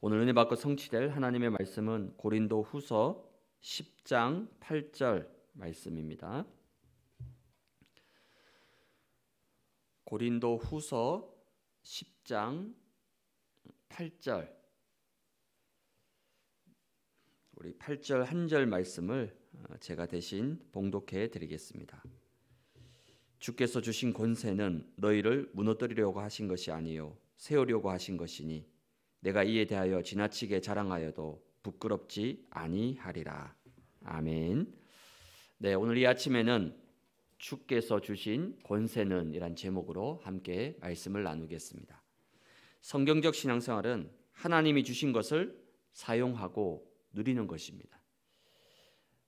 오늘 은혜 받고 성취될 하나님의 말씀은 고린도 후서 10장 8절 말씀입니다. 고린도 후서 10장 8절 우리 8절 한 절 말씀을 어, 제가 대신 봉독해 드리겠습니다. 주께서 주신 권세는 너희를 무너뜨리려고 하신 것이 아니요 세우려고 하신 것이니 내가 이에 대하여 지나치게 자랑하여도 부끄럽지 아니하리라. 아멘. 네, 오늘 이 아침에는 주께서 주신 권세는 이란 제목으로 함께 말씀을 나누겠습니다. 성경적 신앙생활은 하나님이 주신 것을 사용하고 누리는 것입니다.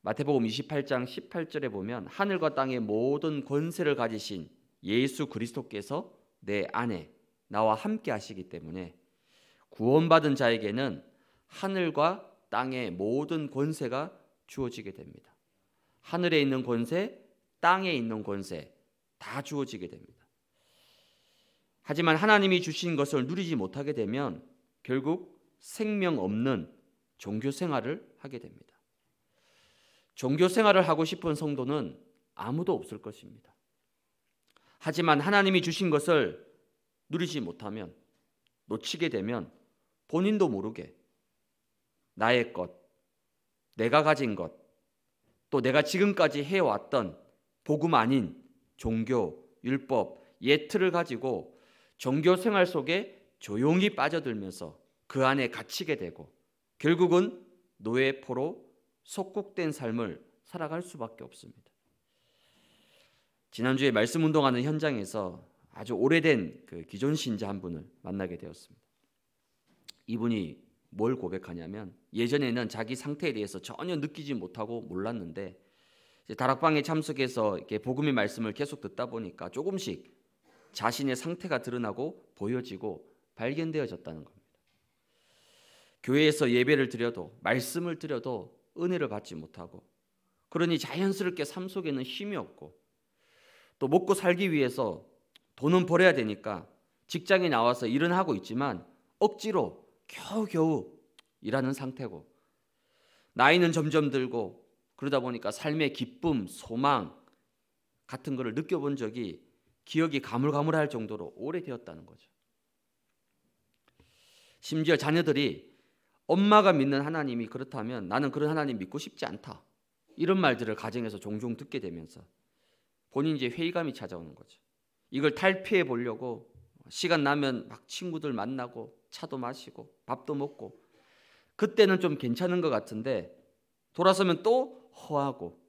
마태복음 28장 18절에 보면 하늘과 땅의 모든 권세를 가지신 예수 그리스도께서 내 안에 나와 함께 하시기 때문에 구원받은 자에게는 하늘과 땅의 모든 권세가 주어지게 됩니다. 하늘에 있는 권세, 땅에 있는 권세 다 주어지게 됩니다. 하지만 하나님이 주신 것을 누리지 못하게 되면 결국 생명 없는 종교 생활을 하게 됩니다. 종교 생활을 하고 싶은 성도는 아무도 없을 것입니다. 하지만 하나님이 주신 것을 누리지 못하면 놓치게 되면 본인도 모르게 나의 것, 내가 가진 것, 또 내가 지금까지 해왔던 복음 아닌 종교, 율법, 예틀을 가지고 종교 생활 속에 조용히 빠져들면서 그 안에 갇히게 되고 결국은 노예포로 속국된 삶을 살아갈 수밖에 없습니다. 지난주에 말씀 운동하는 현장에서 아주 오래된 그 기존 신자 한 분을 만나게 되었습니다. 이분이 뭘 고백하냐면 예전에는 자기 상태에 대해서 전혀 느끼지 못하고 몰랐는데 다락방에 참석해서 이렇게 복음의 말씀을 계속 듣다 보니까 조금씩 자신의 상태가 드러나고 보여지고 발견되어졌다는 겁니다. 교회에서 예배를 드려도 말씀을 드려도 은혜를 받지 못하고 그러니 자연스럽게 삶 속에는 힘이 없고 또 먹고 살기 위해서 돈은 벌어야 되니까 직장에 나와서 일은 하고 있지만 억지로 겨우겨우 일하는 상태고 나이는 점점 들고 그러다 보니까 삶의 기쁨, 소망 같은 것을 느껴본 적이 기억이 가물가물할 정도로 오래되었다는 거죠. 심지어 자녀들이 엄마가 믿는 하나님이 그렇다면 나는 그런 하나님 믿고 싶지 않다. 이런 말들을 가정에서 종종 듣게 되면서 본인 이제 회의감이 찾아오는 거죠. 이걸 탈피해 보려고 시간 나면 막 친구들 만나고 차도 마시고 밥도 먹고 그때는 좀 괜찮은 것 같은데 돌아서면 또 허하고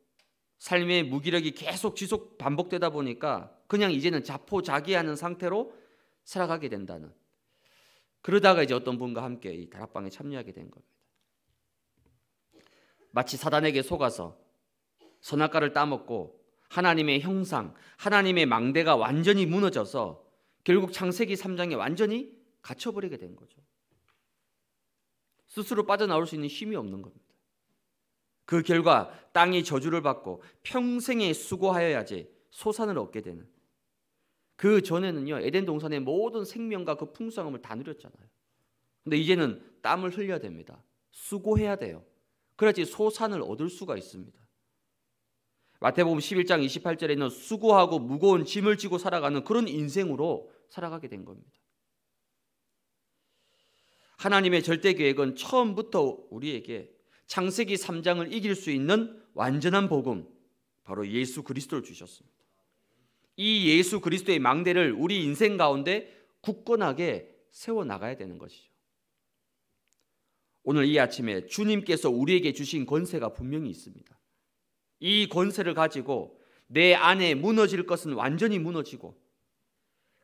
삶의 무기력이 계속 지속 반복되다 보니까 그냥 이제는 자포자기하는 상태로 살아가게 된다는 그러다가 이제 어떤 분과 함께 이 다락방에 참여하게 된 겁니다. 마치 사단에게 속아서 선악과를 따먹고 하나님의 형상, 하나님의 망대가 완전히 무너져서 결국 창세기 3장에 완전히 갇혀버리게 된 거죠. 스스로 빠져나올 수 있는 힘이 없는 겁니다. 그 결과 땅이 저주를 받고 평생에 수고하여야지 소산을 얻게 되는 그 전에는요 에덴 동산의 모든 생명과 그 풍성함을 다 누렸잖아요. 근데 이제는 땀을 흘려야 됩니다. 수고해야 돼요. 그래야지 소산을 얻을 수가 있습니다. 마태복음 11장 28절에는 수고하고 무거운 짐을 지고 살아가는 그런 인생으로 살아가게 된 겁니다. 하나님의 절대 계획은 처음부터 우리에게 창세기 3장을 이길 수 있는 완전한 복음, 바로 예수 그리스도를 주셨습니다. 이 예수 그리스도의 망대를 우리 인생 가운데 굳건하게 세워 나가야 되는 것이죠. 오늘 이 아침에 주님께서 우리에게 주신 권세가 분명히 있습니다. 이 권세를 가지고 내 안에 무너질 것은 완전히 무너지고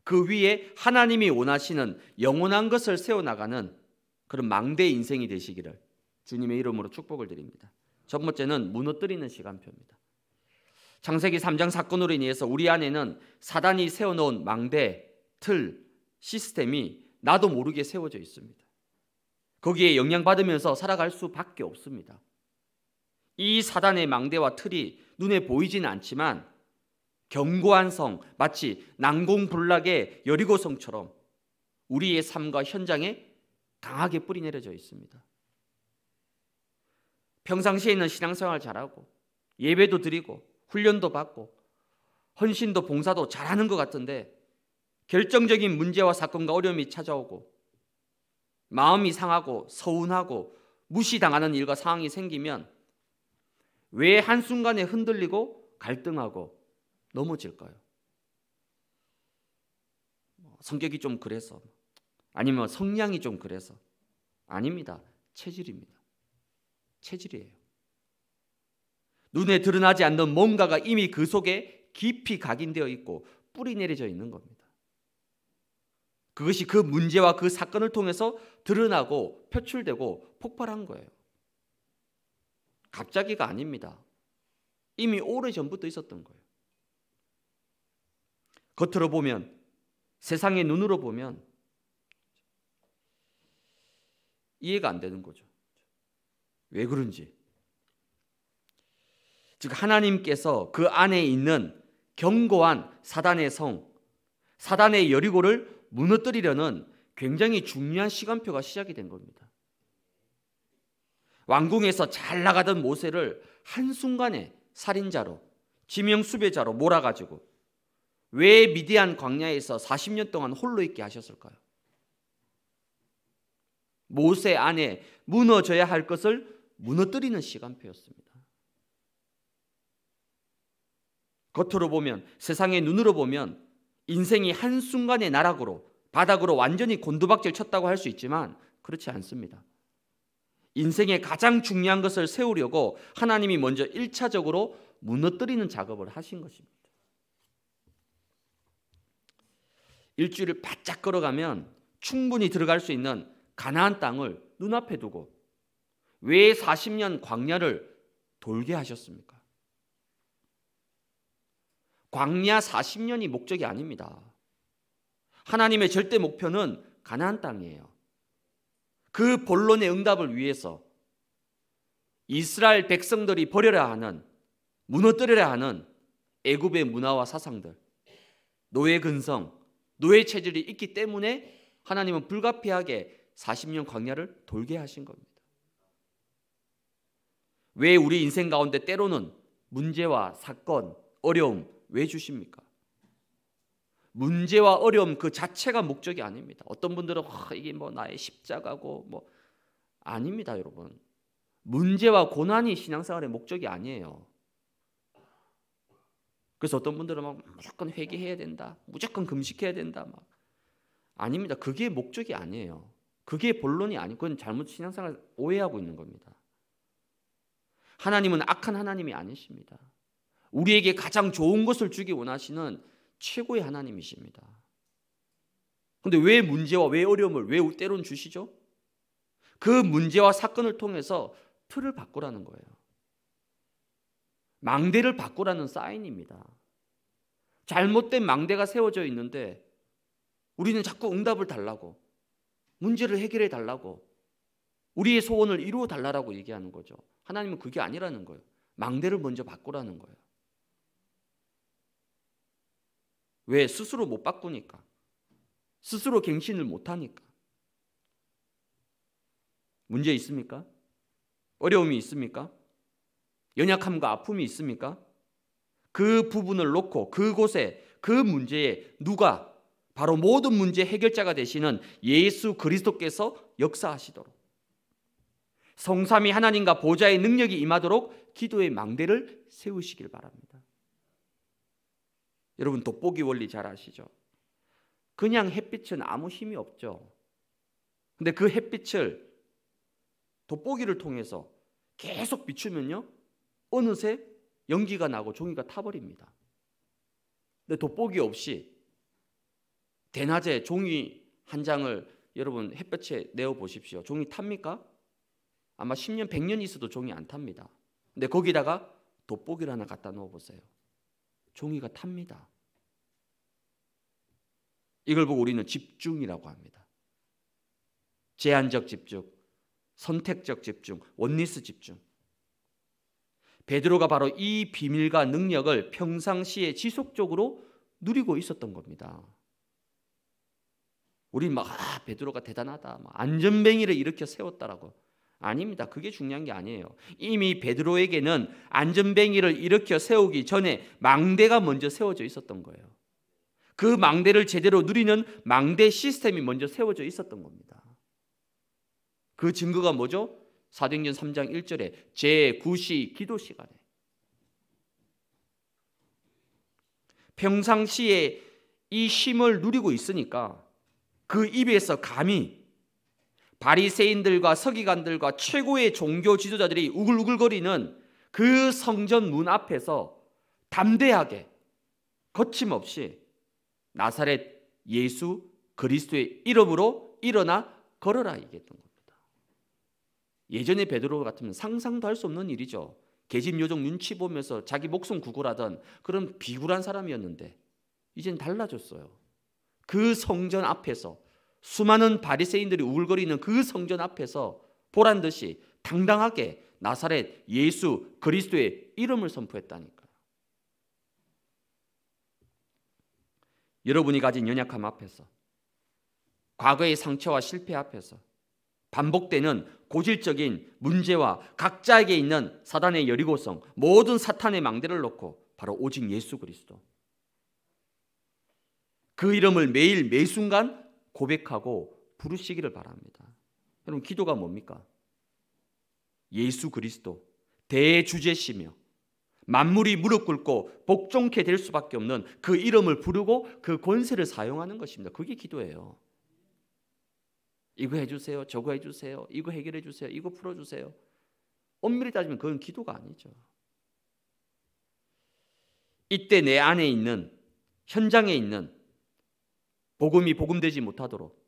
그 위에 하나님이 원하시는 영원한 것을 세워 나가는 그런 망대 인생이 되시기를 주님의 이름으로 축복을 드립니다. 첫 번째는 무너뜨리는 시간표입니다. 창세기 3장 사건으로 인해서 우리 안에는 사단이 세워놓은 망대, 틀, 시스템이 나도 모르게 세워져 있습니다. 거기에 영향받으면서 살아갈 수밖에 없습니다. 이 사단의 망대와 틀이 눈에 보이지는 않지만 견고한 성, 마치 난공불락의 여리고성처럼 우리의 삶과 현장에 강하게 뿌리 내려져 있습니다. 평상시에 는 신앙생활 잘하고 예배도 드리고 훈련도 받고 헌신도 봉사도 잘하는 것 같은데 결정적인 문제와 사건과 어려움이 찾아오고 마음이 상하고 서운하고 무시당하는 일과 상황이 생기면 왜 한순간에 흔들리고 갈등하고 넘어질까요? 성격이 좀 그래서 아니면 성량이좀 그래서 아닙니다. 체질입니다. 체질이에요. 눈에 드러나지 않는 뭔가가 이미 그 속에 깊이 각인되어 있고 뿌리 내려져 있는 겁니다. 그것이 그 문제와 그 사건을 통해서 드러나고 표출되고 폭발한 거예요. 갑자기가 아닙니다. 이미 오래 전부터 있었던 거예요. 겉으로 보면 세상의 눈으로 보면 이해가 안 되는 거죠. 왜 그런지. 즉 하나님께서 그 안에 있는 견고한 사단의 성, 사단의 여리고를 무너뜨리려는 굉장히 중요한 시간표가 시작이 된 겁니다. 왕궁에서 잘 나가던 모세를 한순간에 살인자로 지명 수배자로 몰아가지고 왜 미디안 광야에서 40년 동안 홀로 있게 하셨을까요? 모세 안에 무너져야 할 것을 무너뜨리는 시간표였습니다. 겉으로 보면 세상의 눈으로 보면 인생이 한순간의 나락으로 바닥으로 완전히 곤두박질 쳤다고 할 수 있지만 그렇지 않습니다. 인생의 가장 중요한 것을 세우려고 하나님이 먼저 1차적으로 무너뜨리는 작업을 하신 것입니다. 일주일을 바짝 걸어가면 충분히 들어갈 수 있는 가나안 땅을 눈앞에 두고 왜 40년 광야를 돌게 하셨습니까? 광야 40년이 목적이 아닙니다. 하나님의 절대 목표는 가나안 땅이에요. 그 본론의 응답을 위해서 이스라엘 백성들이 버려야 하는 무너뜨려야 하는 애굽의 문화와 사상들, 노예 근성, 노예 체질이 있기 때문에 하나님은 불가피하게 40년 광야를 돌게 하신 겁니다. 왜 우리 인생 가운데 때로는 문제와 사건, 어려움 왜 주십니까? 문제와 어려움 그 자체가 목적이 아닙니다. 어떤 분들은 아, 이게 뭐 나의 십자가고 뭐 아닙니다, 여러분. 문제와 고난이 신앙생활의 목적이 아니에요. 그래서 어떤 분들은 막 무조건 회개해야 된다, 무조건 금식해야 된다, 막 아닙니다. 그게 목적이 아니에요. 그게 본론이 아니고 그건 잘못 신앙생활 오해하고 있는 겁니다. 하나님은 악한 하나님이 아니십니다. 우리에게 가장 좋은 것을 주기 원하시는 최고의 하나님이십니다. 근데 왜 문제와 왜 어려움을 왜 때론 주시죠? 그 문제와 사건을 통해서 틀을 바꾸라는 거예요. 망대를 바꾸라는 사인입니다. 잘못된 망대가 세워져 있는데 우리는 자꾸 응답을 달라고 문제를 해결해 달라고 우리의 소원을 이루어 달라고 얘기하는 거죠. 하나님은 그게 아니라는 거예요. 망대를 먼저 바꾸라는 거예요. 왜 스스로 못 바꾸니까 스스로 갱신을 못 하니까 문제 있습니까? 어려움이 있습니까? 연약함과 아픔이 있습니까? 그 부분을 놓고 그곳에 그 문제에 누가 바로 모든 문제 해결자가 되시는 예수 그리스도께서 역사하시도록 성삼이 하나님과 보좌의 능력이 임하도록 기도의 망대를 세우시길 바랍니다. 여러분 돋보기 원리 잘 아시죠? 그냥 햇빛은 아무 힘이 없죠. 근데 그 햇빛을 돋보기를 통해서 계속 비추면요. 어느새 연기가 나고 종이가 타버립니다. 근데 돋보기 없이 대낮에 종이 한 장을 여러분 햇볕에 내어 보십시오. 종이 탑니까? 아마 10년, 100년 있어도 종이 안 탑니다. 근데 거기다가 돋보기를 하나 갖다 놓아 보세요. 종이가 탑니다. 이걸 보고 우리는 집중이라고 합니다. 제한적 집중, 선택적 집중, 원리스 집중. 베드로가 바로 이 비밀과 능력을 평상시에 지속적으로 누리고 있었던 겁니다. 우리 막 아, 베드로가 대단하다. 막 안전뱅이를 일으켜 세웠다라고. 아닙니다. 그게 중요한 게 아니에요. 이미 베드로에게는 안전뱅이를 일으켜 세우기 전에 망대가 먼저 세워져 있었던 거예요. 그 망대를 제대로 누리는 망대 시스템이 먼저 세워져 있었던 겁니다. 그 증거가 뭐죠? 사도행전 3장 1절에 제9시 기도 시간에 평상시에 이 힘을 누리고 있으니까 그 입에서 감히 바리새인들과 서기관들과 최고의 종교 지도자들이 우글우글거리는 그 성전 문 앞에서 담대하게 거침없이 나사렛 예수 그리스도의 이름으로 일어나 걸어라 얘기던 겁니다. 예전에 베드로 같으면 상상도 할 수 없는 일이죠. 계집 요정 눈치 보면서 자기 목숨 구걸하던 그런 비굴한 사람이었는데 이젠 달라졌어요. 그 성전 앞에서 수많은 바리새인들이 울거리는 그 성전 앞에서 보란 듯이 당당하게 나사렛 예수 그리스도의 이름을 선포했다니까요. 여러분이 가진 연약함 앞에서 과거의 상처와 실패 앞에서 반복되는 고질적인 문제와 각자에게 있는 사단의 여리고성 모든 사탄의 망대를 놓고 바로 오직 예수 그리스도 그 이름을 매일 매순간 고백하고 부르시기를 바랍니다. 여러분 기도가 뭡니까? 예수 그리스도 대주제시며 만물이 무릎 꿇고 복종케 될 수밖에 없는 그 이름을 부르고 그 권세를 사용하는 것입니다. 그게 기도예요. 이거 해주세요. 저거 해주세요. 이거 해결해 주세요. 이거 풀어주세요. 엄밀히 따지면 그건 기도가 아니죠. 이때 내 안에 있는 현장에 있는 복음이 복음되지 못하도록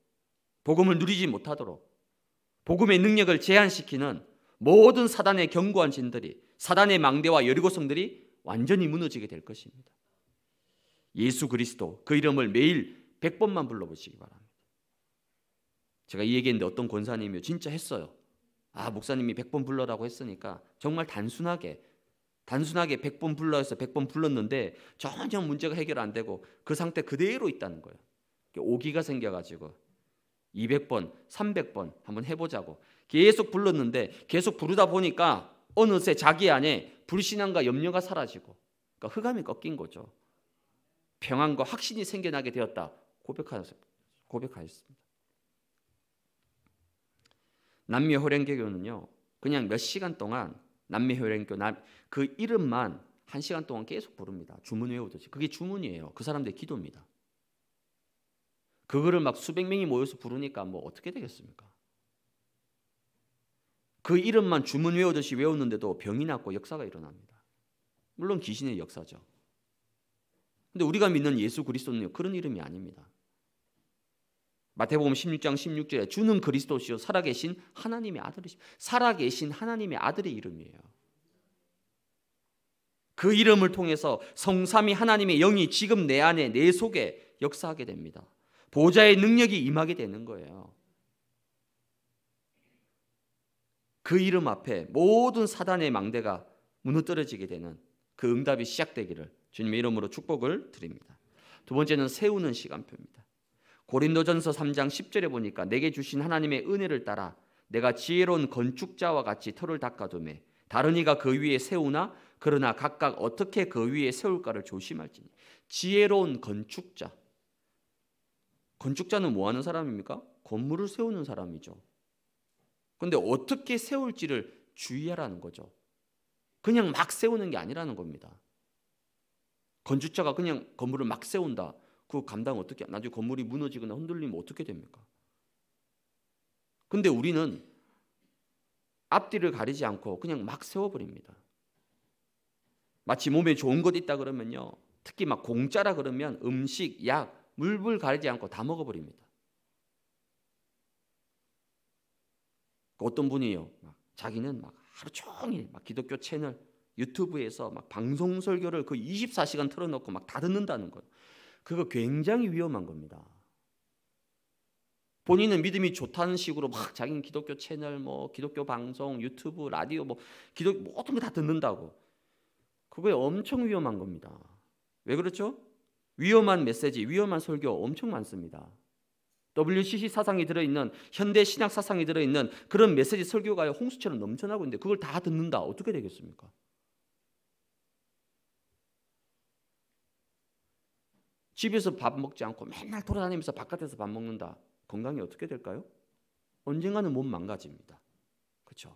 복음을 누리지 못하도록 복음의 능력을 제한시키는 모든 사단의 견고한 진들이 사단의 망대와 여리고성들이 완전히 무너지게 될 것입니다. 예수 그리스도 그 이름을 매일 100번만 불러보시기 바랍니다. 제가 이 얘기했는데 어떤 권사님이 진짜 했어요. 아 목사님이 100번 불러라고 했으니까 정말 단순하게 단순하게 100번 불러서 100번 불렀는데 전혀 문제가 해결 안 되고 그 상태 그대로 있다는 거예요. 오기가 생겨가지고 200번, 300번 한번 해보자고 계속 불렀는데 계속 부르다 보니까 어느새 자기 안에 불신앙과 염려가 사라지고 그러니까 흑암이 꺾인 거죠. 평안과 확신이 생겨나게 되었다 고백하였습니다. 남미 호랭교는요 그냥 몇 시간 동안 남미 호랭교 그 이름만 한 시간 동안 계속 부릅니다. 주문 외우듯이 그게 주문이에요. 그 사람들의 기도입니다. 그거를 막 수백 명이 모여서 부르니까 뭐 어떻게 되겠습니까? 그 이름만 주문 외우듯이 외웠는데도 병이 났고 역사가 일어납니다. 물론 귀신의 역사죠. 근데 우리가 믿는 예수 그리스도는 그런 이름이 아닙니다. 마태복음 16장 16절에 주는 그리스도시요 살아계신 하나님의 아들이시 살아계신 하나님의 아들의 이름이에요. 그 이름을 통해서 성삼위 하나님의 영이 지금 내 안에 내 속에 역사하게 됩니다. 보좌의 능력이 임하게 되는 거예요. 그 이름 앞에 모든 사단의 망대가 무너뜨려지게 되는 그 응답이 시작되기를 주님의 이름으로 축복을 드립니다. 두 번째는 세우는 시간표입니다. 고린도전서 3장 10절에 보니까 내게 주신 하나님의 은혜를 따라 내가 지혜로운 건축자와 같이 털을 닦아두매 다른 이가 그 위에 세우나 그러나 각각 어떻게 그 위에 세울까를 조심할지니 지혜로운 건축자 건축자는 뭐 하는 사람입니까? 건물을 세우는 사람이죠. 근데 어떻게 세울지를 주의하라는 거죠. 그냥 막 세우는 게 아니라는 겁니다. 건축자가 그냥 건물을 막 세운다. 그 감당 어떻게 나중에 건물이 무너지거나 흔들리면 어떻게 됩니까? 근데 우리는 앞뒤를 가리지 않고 그냥 막 세워버립니다. 마치 몸에 좋은 것 있다 그러면요. 특히 막 공짜라 그러면 음식, 약 물불 가리지 않고 다 먹어버립니다. 그 어떤 분이요, 자기는 막 하루 종일 막 기독교 채널 유튜브에서 막 방송 설교를 그 24시간 틀어놓고 막 다 듣는다는 거예요. 그거 굉장히 위험한 겁니다. 본인은 믿음이 좋다는 식으로 막 자기는 기독교 채널 뭐 기독교 방송 유튜브 라디오 뭐 기독 모든 거 다 듣는다고 그거 엄청 위험한 겁니다. 왜 그렇죠? 위험한 메시지, 위험한 설교 엄청 많습니다. WCC 사상이 들어있는 현대 신학 사상이 들어있는 그런 메시지 설교가 홍수처럼 넘쳐나고 있는데 그걸 다 듣는다 어떻게 되겠습니까? 집에서 밥 먹지 않고 맨날 돌아다니면서 바깥에서 밥 먹는다 건강이 어떻게 될까요? 언젠가는 몸 망가집니다. 그렇죠?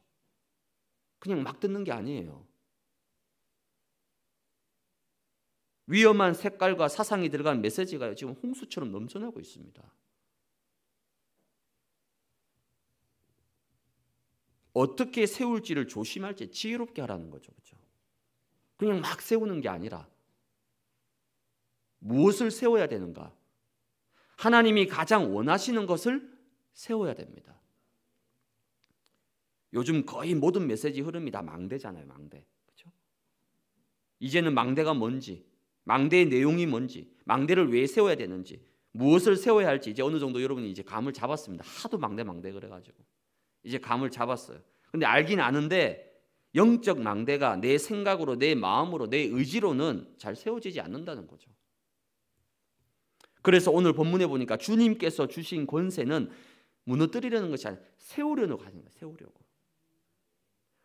그냥 막 듣는 게 아니에요. 위험한 색깔과 사상이 들어간 메시지가 지금 홍수처럼 넘쳐나고 있습니다. 어떻게 세울지를 조심할지 지혜롭게 하라는 거죠. 그렇죠? 그냥 막 세우는 게 아니라 무엇을 세워야 되는가? 하나님이 가장 원하시는 것을 세워야 됩니다. 요즘 거의 모든 메시지 흐름이 다 망대잖아요, 망대. 그렇죠? 이제는 망대가 뭔지 망대의 내용이 뭔지, 망대를 왜 세워야 되는지, 무엇을 세워야 할지 이제 어느 정도 여러분이 이제 감을 잡았습니다. 하도 망대 망대 그래가지고 이제 감을 잡았어요. 근데 알긴 아는데 영적 망대가 내 생각으로, 내 마음으로, 내 의지로는 잘 세워지지 않는다는 거죠. 그래서 오늘 본문에 보니까 주님께서 주신 권세는 무너뜨리려는 것이 아니라 세우려는 하는 거예요. 세우려고.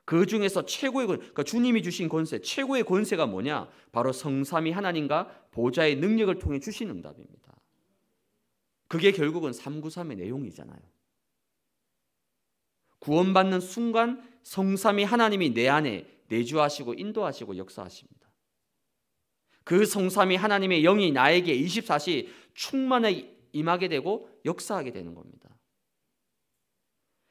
그 중에서 최고의 그러니까 주님이 주신 권세, 최고의 권세가 뭐냐? 바로 성삼이 하나님과 보좌의 능력을 통해 주신 응답입니다. 그게 결국은 393의 내용이잖아요. 구원받는 순간 성삼이 하나님이 내 안에 내주하시고 인도하시고 역사하십니다. 그성삼이 하나님의 영이 나에게 24시 충만하게 임하게 되고 역사하게 되는 겁니다.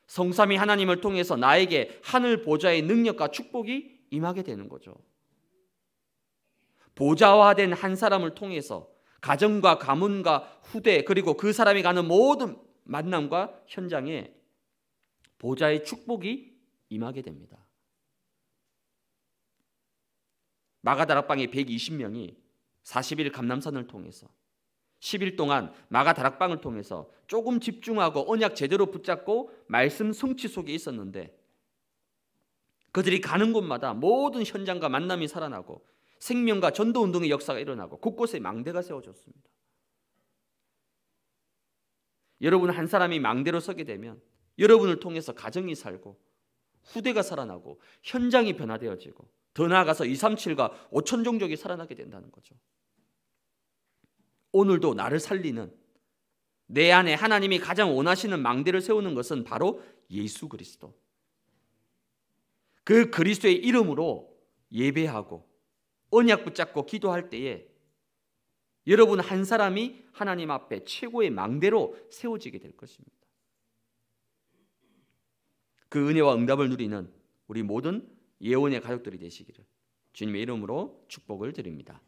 성삼이 하나님을 통해서 나에게 하늘 보좌의 능력과 축복이 임하게 되는 거죠. 보좌화된 한 사람을 통해서 가정과 가문과 후대 그리고 그 사람이 가는 모든 만남과 현장에 보좌의 축복이 임하게 됩니다. 마가다락방의 120명이 40일 감남산을 통해서 10일 동안 마가 다락방을 통해서 조금 집중하고 언약 제대로 붙잡고 말씀 성취 속에 있었는데 그들이 가는 곳마다 모든 현장과 만남이 살아나고 생명과 전도 운동의 역사가 일어나고 곳곳에 망대가 세워졌습니다. 여러분 한 사람이 망대로 서게 되면 여러분을 통해서 가정이 살고 후대가 살아나고 현장이 변화되어지고 더 나아가서 237과 5천 종족이 살아나게 된다는 거죠. 오늘도 나를 살리는 내 안에 하나님이 가장 원하시는 망대를 세우는 것은 바로 예수 그리스도. 그 그리스도의 이름으로 예배하고 언약 붙잡고 기도할 때에 여러분 한 사람이 하나님 앞에 최고의 망대로 세워지게 될 것입니다. 그 은혜와 응답을 누리는 우리 모든 예원의 가족들이 되시기를 주님의 이름으로 축복을 드립니다.